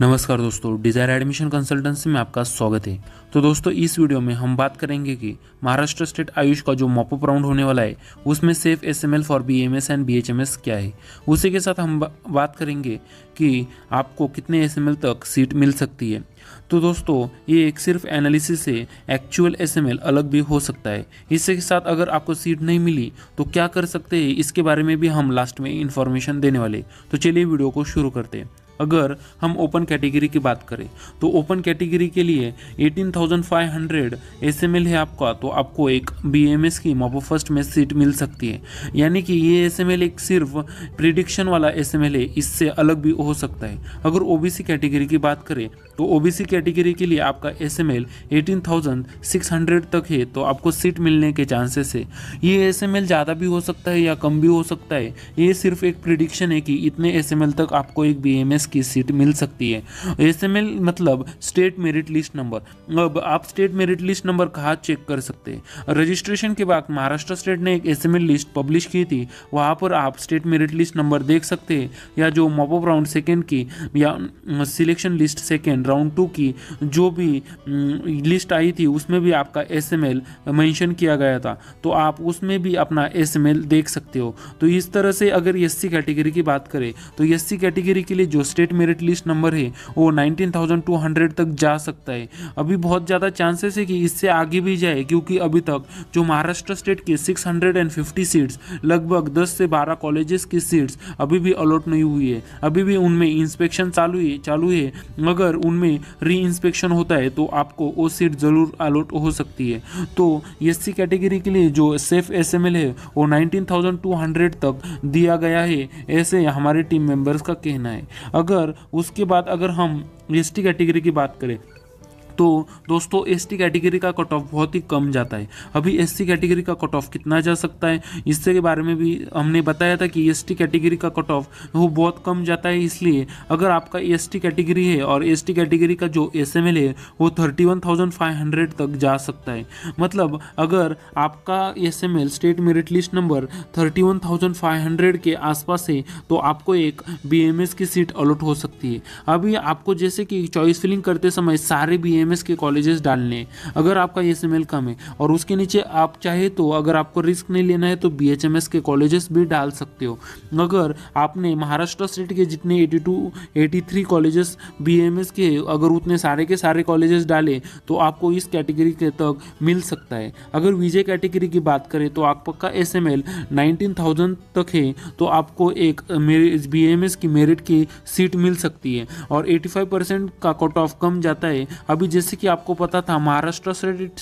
नमस्कार दोस्तों desire admission consultancy में आपका स्वागत है तो दोस्तों इस वीडियो में हम बात करेंगे कि महाराष्ट्र स्टेट आयुष का जो मॉपअप राउंड होने वाला है उसमें safe S M L for B M S and B H M S क्या है उसी के साथ हम बात करेंगे कि आपको कितने एस एम एल तक सीट मिल सकती है तो दोस्तों ये एक सिर्फ एनालिसिस से एक्चुअल एस एम एल अलग भी हो सकता है इसके साथ अगर आपको सीट नहीं मिली तो क्या कर सकते हैं इसके बारे में भी हम लास्ट में इन्फॉर्मेशन देने वाले तो चलिए वीडियो को शुरू करते हैं अगर हम ओपन कैटेगरी की बात करें तो ओपन कैटेगरी के लिए 18,500 एसएमएल है आपका तो आपको एक बीएमएस की मॉबो फर्स्ट में सीट मिल सकती है यानी कि ये एसएमएल एक सिर्फ प्रिडिक्शन वाला एसएमएल है इससे अलग भी हो सकता है अगर ओबीसी कैटेगरी की बात करें तो ओबीसी कैटेगरी के लिए आपका एस एम एल तक है तो आपको सीट मिलने के चांसेस है ये एस ज़्यादा भी हो सकता है या कम भी हो सकता है ये सिर्फ एक प्रिडिक्शन है कि इतने एस तक आपको एक बी एस की सीट मिल सकती है एस एम एल मतलब स्टेट मेरिट लिस्ट नंबर अब आप स्टेट मेरिट लिस्ट नंबर कहाँ चेक कर सकते हैं रजिस्ट्रेशन के बाद महाराष्ट्र स्टेट ने एक S M L list publish की थी वहाँ पर आप स्टेट मेरिट लिस्ट नंबर देख सकते हैं या जो मॉपअप राउंड सेकेंड की या selection list second round two की जो भी लिस्ट आई थी उसमें भी आपका एस एम एल मैंशन किया गया था तो आप उसमें भी अपना एस एम एल देख सकते हो तो इस तरह से अगर एस सी कैटेगरी की बात करें तो एस सी कैटेगरी के लिए जो स्टेट मेरिट लिस्ट नंबर है वो 19,200 तक जा सकता है अभी बहुत ज़्यादा चांसेस है कि इससे आगे भी जाए क्योंकि अभी तक जो महाराष्ट्र स्टेट के 650 सीट्स लगभग 10 से 12 कॉलेजेस की सीट्स अभी भी अलॉट नहीं हुई है अभी भी उनमें इंस्पेक्शन चालू है चालू है अगर उनमें री इंस्पेक्शन होता है तो आपको वो सीट ज़रूर अलॉट हो सकती है तो एस कैटेगरी के लिए जो सेफ एस है वो नाइनटीन तक दिया गया है ऐसे हमारे टीम मेंबर्स का कहना है अगर उसके बाद अगर हम एस कैटेगरी की बात करें तो दोस्तों एस कैटेगरी का कट ऑफ बहुत ही कम जाता है अभी एस कैटेगरी का कट ऑफ कितना जा सकता है के बारे में भी हमने बताया था कि एस कैटेगरी का कट ऑफ वो बहुत कम जाता है इसलिए अगर आपका एस कैटेगरी है और एस कैटेगरी का जो एस है वो थर्टी तक जा सकता है मतलब अगर आपका S state merit list number thirty के आसपास है तो आपको एक बी की सीट अलॉट हो सकती है अभी आपको जैसे कि चॉइस फिलिंग करते समय सारे बी एमएस के कॉलेजेस डालने अगर आपका एस e कम है और उसके नीचे आप चाहे तो अगर आपको रिस्क नहीं लेना है तो बी के कॉलेजेस भी डाल सकते हो अगर आपने महाराष्ट्र स्टेट के जितने एटी टू कॉलेजेस बी के अगर उतने सारे के सारे कॉलेजेस डाले तो आपको इस कैटेगरी के तक मिल सकता है अगर विजय कैटेगरी की बात करें तो आपका एस एम तक है तो आपको एक बी एम की मेरिट की सीट मिल सकती है और 85 परसेंट का कट ऑफ कम जाता है अभी जैसे कि आपको पता था महाराष्ट्र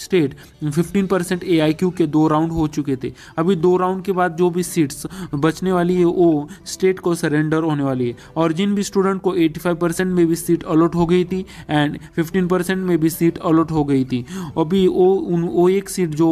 स्टेट 15 परसेंट ए के दो राउंड हो चुके थे अभी दो राउंड के बाद जो भी सीट्स बचने वाली है वो स्टेट को सरेंडर होने वाली है और जिन भी स्टूडेंट को 85 परसेंट में भी सीट अलॉट हो गई थी एंड 15 परसेंट में भी सीट अलॉट हो गई थी अभी वो उन वो एक सीट जो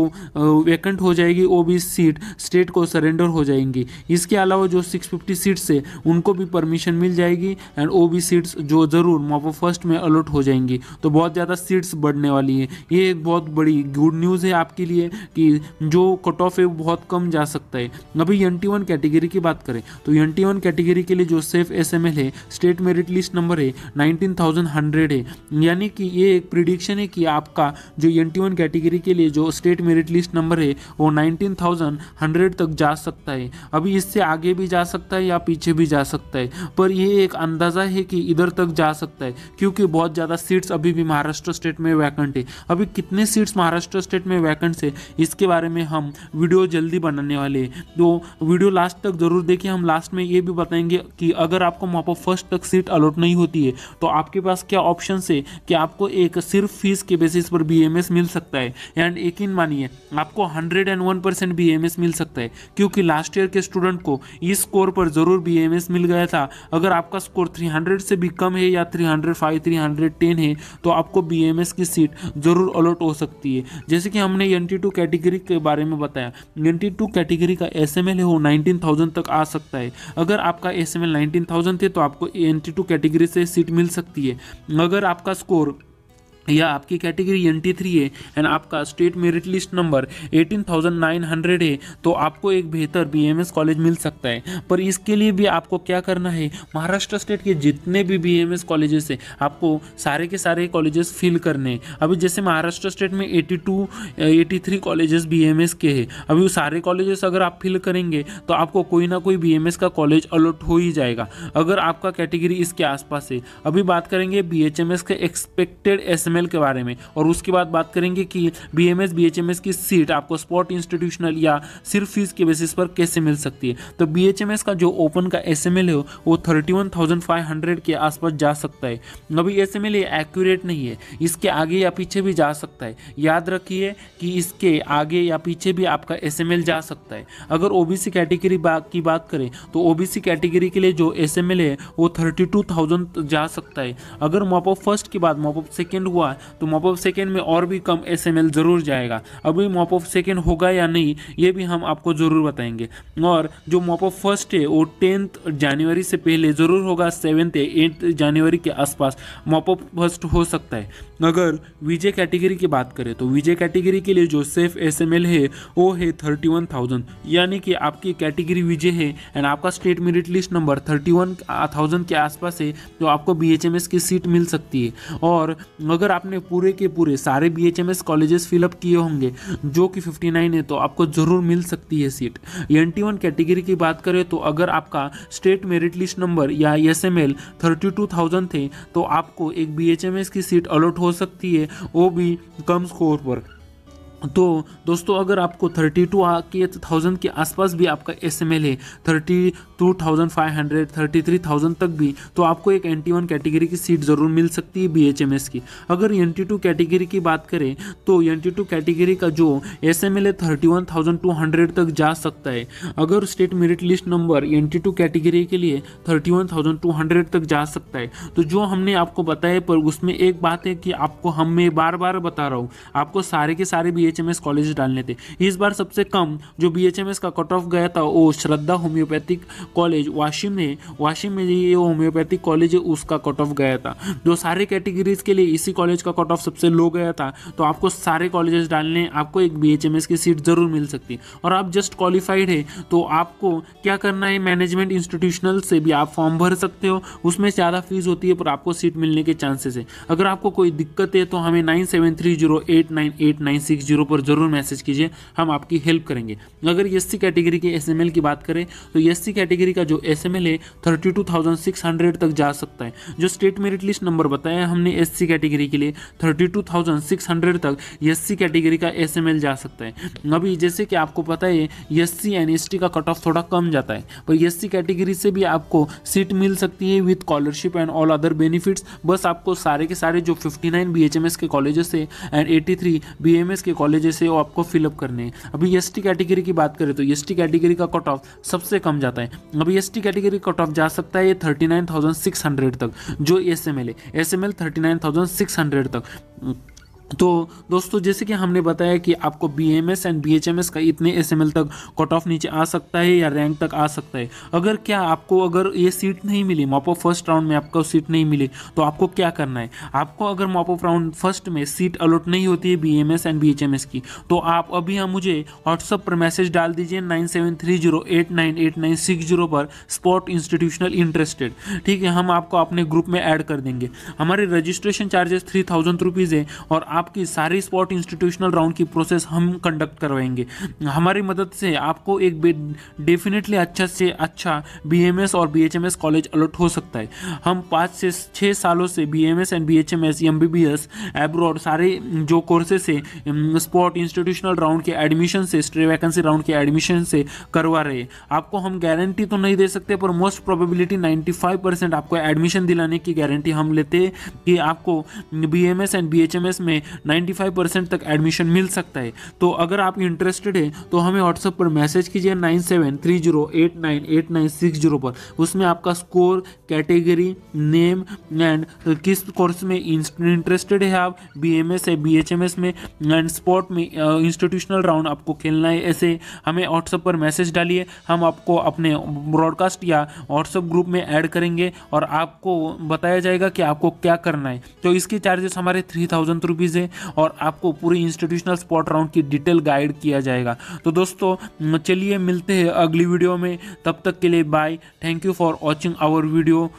वैकेंट हो जाएगी वो भी सीट स्टेट को सरेंडर हो जाएंगी इसके अलावा जो फिफ्टी सीट्स है उनको भी परमिशन मिल जाएगी एंड वो भी सीट्स जो ज़रूर मॉप फर्स्ट में अलॉट हो जाएंगी तो बहुत ज़्यादा ज़्यादा सीट्स बढ़ने वाली है ये एक बहुत बड़ी गुड न्यूज़ है आपके लिए कि जो कट ऑफ है वो बहुत कम जा सकता है अभी एन टी वन कैटेगरी की बात करें तो एन टी वन कैटेगरी के लिए जो सेफ एस है स्टेट मेरिट लिस्ट नंबर है नाइनटीन है यानी कि ये एक प्रिडिक्शन है कि आपका जो एन टी वन कैटेगरी के लिए जो स्टेट मेरिट लिस्ट नंबर है वो नाइनटीन थाउजेंड हंड्रेड तक जा सकता है अभी इससे आगे भी जा सकता है या पीछे भी जा सकता है पर यह एक अंदाज़ा है कि इधर तक जा सकता है क्योंकि बहुत ज़्यादा सीट्स अभी भी महाराष्ट्र महाराष्ट्र स्टेट में वैकेंट है अभी कितने सीट्स महाराष्ट्र स्टेट में वैकेंट्स है इसके बारे में हम वीडियो जल्दी बनाने वाले हैं तो वीडियो लास्ट तक जरूर देखिए हम लास्ट में ये भी बताएंगे कि अगर आपको वहाँ पर फर्स्ट तक सीट अलॉट नहीं होती है तो आपके पास क्या ऑप्शन है कि आपको एक सिर्फ फीस के बेसिस पर बी मिल सकता है एंड यकीन मानिए आपको hundred and one percent B मिल सकता है क्योंकि लास्ट ईयर के स्टूडेंट को इस स्कोर पर ज़रूर बी मिल गया था अगर आपका स्कोर हंड्रेड से भी कम है या थ्री हंड्रेड टेन है तो आपको एस की सीट ज़रूर अलॉट हो सकती है जैसे कि हमने एन कैटेगरी के बारे में बताया एन कैटेगरी का एस एम है वो नाइनटीन तक आ सकता है अगर आपका एस एम थे तो आपको एन कैटेगरी से सीट मिल सकती है अगर आपका स्कोर या आपकी कैटेगरी एन टी थ्री है एंड आपका state merit list number eighteen thousand nine hundred है तो आपको एक बेहतर बी एम एस कॉलेज मिल सकता है पर इसके लिए भी आपको क्या करना है महाराष्ट्र स्टेट के जितने भी बी एम एस कॉलेजेस है आपको सारे के सारे कॉलेजेस फिल करने हैं अभी जैसे महाराष्ट्र स्टेट में eighty two eighty three colleges B M S के हैं अभी वो सारे कॉलेजेस अगर आप फिल करेंगे तो आपको कोई ना कोई बी एम एस का कॉलेज अलॉट हो ही जाएगा अगर आपका कैटेगरी इसके आसपास है अभी बात करेंगे बी एच एम एस के एक्सपेक्टेड एस के बारे में और उसके बाद बात करेंगे कि बी एम की सीट आपको स्पॉट इंस्टीट्यूशनल या सिर्फ फीस के बेसिस पर कैसे मिल सकती है तो बी का जो ओपन का एस एम है वो थर्टी के आसपास जा सकता है अभी एस एम एक्यूरेट नहीं है इसके आगे या पीछे भी जा सकता है याद रखिए कि इसके आगे या पीछे भी आपका एस जा सकता है अगर ओबीसी कैटेगरी की बात करें तो ओबीसी कैटेगरी के लिए जो एस है वो थर्टी जा सकता है अगर मॉपअप फर्स्ट के बाद मॉपअप सेकेंड हुआ हुआ तो मॉप ऑफ सेकेंड में और भी कम एस ज़रूर जाएगा अभी मॉप ऑफ सेकेंड होगा या नहीं ये भी हम आपको ज़रूर बताएंगे और जो मॉप ऑफ फर्स्ट है वो टेंथ जनवरी से पहले ज़रूर होगा सेवेंथ या एट्थ जनवरी के आसपास मॉप ऑफ फर्स्ट हो सकता है अगर विजय कैटेगरी की बात करें तो विजय कैटेगरी के लिए जो सेफ एस है वो है थर्टी वन थाउजेंड यानी कि आपकी कैटेगरी विजय है एंड आपका state merit list number thirty one thousand के आसपास है तो आपको बी की सीट मिल सकती है और अगर अगर आपने पूरे के पूरे सारे B H M S colleges fill up किए होंगे जो कि फिफ्टी नाइन है तो आपको ज़रूर मिल सकती है seat N T one category की बात करें तो अगर आपका स्टेट मेरिट लिस्ट नंबर या S M L thirty two thousand थे तो आपको एक बी एच एम एस की सीट अलॉट हो सकती है वो भी कम स्कोर पर तो दोस्तों अगर आपको 32 के थाउजेंड के आसपास भी आपका एस एम एल है thirty two thousand five hundred thirty three thousand तक भी तो आपको एक एन टी वन कैटेगरी की सीट ज़रूर मिल सकती है बी एच एम एस की अगर एन टी टू कैटेगरी की बात करें तो एन टी टू कैटेगरी का जो S M L thirty one thousand two hundred तक जा सकता है अगर state merit list number N T two category के लिए thirty one thousand two hundred तक जा सकता है तो जो हमने आपको बताया पर उसमें एक बात है कि आपको हम मैं बार बार बता रहा हूँ आपको सारे के सारे B H M S college डालने थे इस बार सबसे कम जो बी एच एम एस का कट ऑफ गया था वो श्रद्धा होम्योपैथिक कॉलेज वाशिम है वाशिम में ये होम्योपैथिक कॉलेज है उसका कट ऑफ गया था जो सारे कैटेगरीज के लिए इसी कॉलेज का कट ऑफ सबसे लो गया था तो आपको सारे कॉलेजेस डालने आपको एक बी की सीट ज़रूर मिल सकती है और आप जस्ट क्वालिफाइड है तो आपको क्या करना है मैनेजमेंट इंस्टीट्यूशनल से भी आप फॉर्म भर सकते हो उसमें ज़्यादा फीस होती है पर आपको सीट मिलने के चांसेस है अगर आपको कोई दिक्कत है तो हमें nine seven three zero eight nine eight nine six zero पर ज़रूर मैसेज कीजिए हम आपकी हेल्प करेंगे अगर एस कैटेगरी के एस की बात करें तो एस कैटेगरी कैटेगरी का जो एस एम एल है thirty two thousand six hundred तक जा सकता है जो स्टेट मेरिट लिस्ट नंबर बताया हमने एस सी कैटेगरी के लिए thirty two thousand six hundred तक एस सी कैटेगरी का एस एम एल जा सकता है अभी जैसे कि आपको पता है S C and S T का कट ऑफ थोड़ा कम जाता है पर एस कैटेगरी से भी आपको सीट मिल सकती है with scholarship and all other benefits बस आपको सारे के सारे जो fifty nine B H M S के कॉलेजेस है and eighty three B M S के कॉलेजेस है वो आपको फिलअप करने हैं अभी एस टी कैटेगरी की बात करें तो एस कैटेगरी का कट ऑफ सबसे कम जाता है अब S T category cut off जा सकता है ये thirty nine thousand six hundred तक जो एस एम एल है S M L thirty nine thousand six hundred तक तो दोस्तों जैसे कि हमने बताया कि आपको B M S and B H M S का इतने एस एम एल तक कट ऑफ नीचे आ सकता है या रैंक तक आ सकता है अगर क्या आपको अगर ये सीट नहीं मिली मॉपअप फर्स्ट राउंड में आपको सीट नहीं मिली तो आपको क्या करना है आपको अगर मॉपअप राउंड फर्स्ट में सीट अलॉट नहीं होती है B M S and B H M S की तो आप अभी हम मुझे व्हाट्सअप पर मैसेज डाल दीजिए nine seven three zero eight nine eight nine six zero पर स्पॉट इंस्टीट्यूशनल इंटरेस्टेड ठीक है हम आपको अपने ग्रुप में ऐड कर देंगे हमारे registration charges three thousand rupees है और आप आपकी सारी स्पॉट इंस्टीट्यूशनल राउंड की प्रोसेस हम कंडक्ट करवाएंगे हमारी मदद से आपको एक डेफिनेटली अच्छा से अच्छा बी और बी कॉलेज अलर्ट हो सकता है हम पाँच से छः सालों से B and B H M S M B B S abroad सारे जो कोर्सेस है स्पॉट इंस्टीट्यूशनल राउंड के एडमिशन से स्ट्रे वैकेंसी राउंड के एडमिशन से करवा रहे आपको हम गारंटी तो नहीं दे सकते पर मोस्ट प्रोबेबिलिटी 95 परसेंट आपको एडमिशन दिलाने की गारंटी हम लेते हैं कि आपको B M S and B H M S में 95 परसेंट तक एडमिशन मिल सकता है तो अगर आप इंटरेस्टेड हैं तो हमें व्हाट्सएप पर मैसेज कीजिए nine seven three zero eight nine eight nine six zero पर उसमें आपका स्कोर कैटेगरी नेम एंड किस कोर्स में इंटरेस्टेड है आप बी एम एस है बी एच एम एस में एंड स्पोर्ट में इंस्टीट्यूशनल राउंड आपको खेलना है ऐसे हमें व्हाट्सएप पर मैसेज डालिए हम आपको अपने ब्रॉडकास्ट या व्हाट्सएप ग्रुप में ऐड करेंगे और आपको बताया जाएगा कि आपको क्या करना है तो इसके चार्जेस हमारे थ्री थाउजेंड रुपीज़ सीरीज़ है और आपको पूरी इंस्टीट्यूशनल स्पॉट राउंड की डिटेल गाइड किया जाएगा तो दोस्तों चलिए मिलते हैं अगली वीडियो में तब तक के लिए bye thank you for watching our video